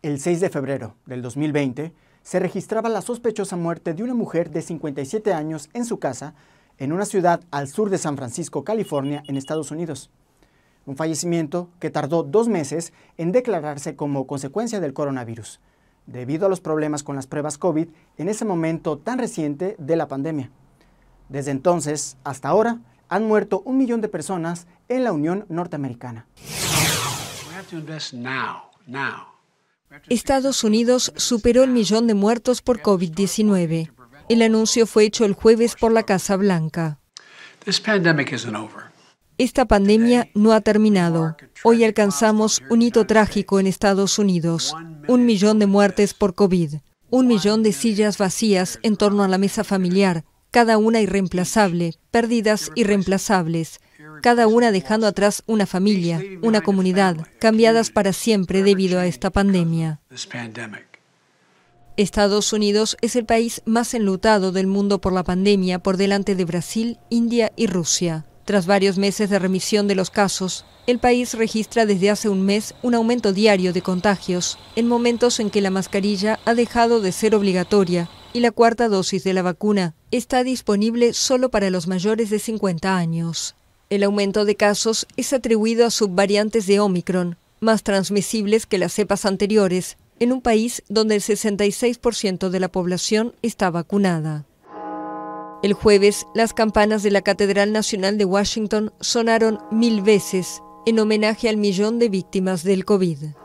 El 6 de febrero del 2020 se registraba la sospechosa muerte de una mujer de 57 años en su casa en una ciudad al sur de San Francisco, California, en Estados Unidos. Un fallecimiento que tardó dos meses en declararse como consecuencia del coronavirus, debido a los problemas con las pruebas COVID en ese momento tan reciente de la pandemia. Desde entonces hasta ahora han muerto un millón de personas en la Unión Norteamericana. Estados Unidos superó el millón de muertos por COVID-19. El anuncio fue hecho el jueves por la Casa Blanca. Esta pandemia no ha terminado. Hoy alcanzamos un hito trágico en Estados Unidos. Un millón de muertes por COVID. Un millón de sillas vacías en torno a la mesa familiar cada una irreemplazable, pérdidas irreemplazables, cada una dejando atrás una familia, una comunidad, cambiadas para siempre debido a esta pandemia. Estados Unidos es el país más enlutado del mundo por la pandemia por delante de Brasil, India y Rusia. Tras varios meses de remisión de los casos, el país registra desde hace un mes un aumento diario de contagios, en momentos en que la mascarilla ha dejado de ser obligatoria y la cuarta dosis de la vacuna está disponible solo para los mayores de 50 años. El aumento de casos es atribuido a subvariantes de Omicron, más transmisibles que las cepas anteriores, en un país donde el 66% de la población está vacunada. El jueves, las campanas de la Catedral Nacional de Washington sonaron mil veces en homenaje al millón de víctimas del COVID.